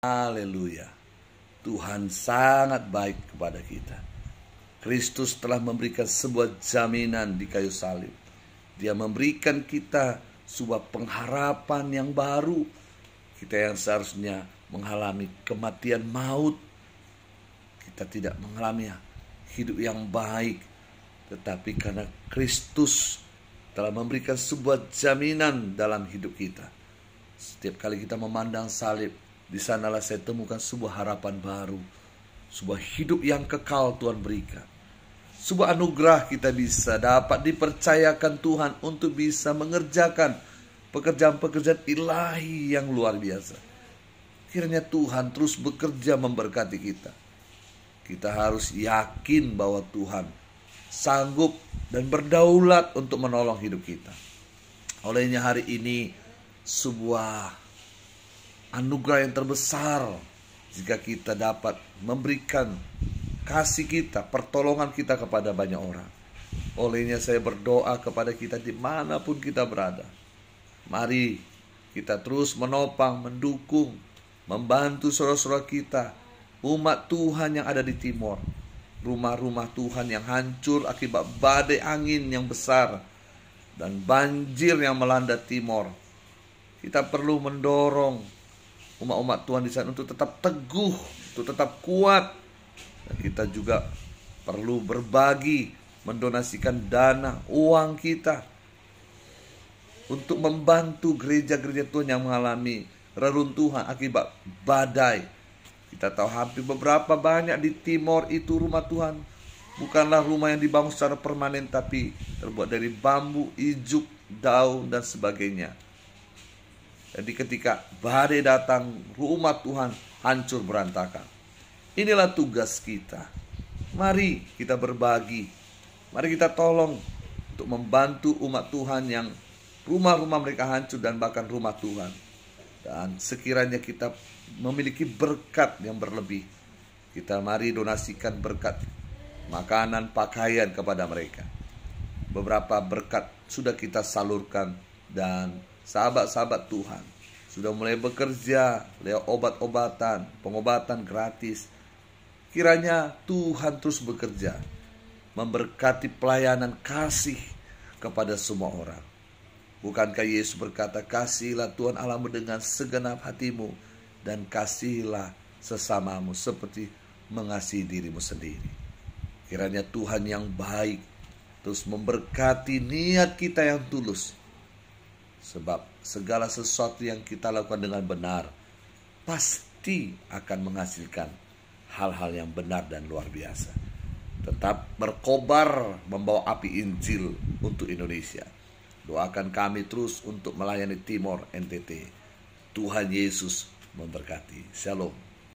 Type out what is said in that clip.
Haleluya. Tuhan sangat baik kepada kita. Kristus telah memberikan sebuah jaminan di kayu salib. Dia memberikan kita sebuah pengharapan yang baru. Kita yang seharusnya mengalami kematian maut. Kita tidak mengalami hidup yang baik. Tetapi karena Kristus telah memberikan sebuah jaminan dalam hidup kita. Setiap kali kita memandang salib, di sanalah saya temukan sebuah harapan baru, sebuah hidup yang kekal Tuhan berikan. Sebuah anugerah kita bisa dapat dipercayakan Tuhan untuk bisa mengerjakan pekerjaan-pekerjaan ilahi yang luar biasa. Kiranya Tuhan terus bekerja memberkati kita. Kita harus yakin bahwa Tuhan sanggup dan berdaulat untuk menolong hidup kita. Olehnya hari ini sebuah anugerah yang terbesar jika kita dapat memberikan kasih kita, pertolongan kita kepada banyak orang. Olehnya saya berdoa kepada kita dimanapun kita berada. Mari kita terus menopang, mendukung, membantu saudara-saudara kita, umat Tuhan yang ada di timur, rumah-rumah Tuhan yang hancur akibat badai angin yang besar dan banjir yang melanda timur. Kita perlu mendorong umat-umat Tuhan di sana untuk tetap teguh, untuk tetap kuat. Dan kita juga perlu berbagi, mendonasikan dana, uang kita untuk membantu gereja-gereja Tuhan yang mengalami reruntuhan akibat badai. Kita tahu hampir beberapa banyak di Timor itu rumah Tuhan bukanlah rumah yang dibangun secara permanen tapi terbuat dari bambu, ijuk, daun dan sebagainya jadi ketika badai datang, rumah Tuhan hancur berantakan. Inilah tugas kita. Mari kita berbagi. Mari kita tolong untuk membantu umat Tuhan yang rumah-rumah mereka hancur dan bahkan rumah Tuhan. Dan sekiranya kita memiliki berkat yang berlebih, kita mari donasikan berkat makanan, pakaian kepada mereka. Beberapa berkat sudah kita salurkan dan sahabat-sahabat Tuhan sudah mulai bekerja lewat obat-obatan, pengobatan gratis. Kiranya Tuhan terus bekerja, memberkati pelayanan kasih kepada semua orang. Bukankah Yesus berkata, "Kasihilah Tuhan Allahmu dengan segenap hatimu dan kasihilah sesamamu seperti mengasihi dirimu sendiri." Kiranya Tuhan yang baik terus memberkati niat kita yang tulus Sebab segala sesuatu yang kita lakukan dengan benar pasti akan menghasilkan hal-hal yang benar dan luar biasa. Tetap berkobar membawa api Injil untuk Indonesia. Doakan kami terus untuk melayani Timor NTT. Tuhan Yesus memberkati. Shalom.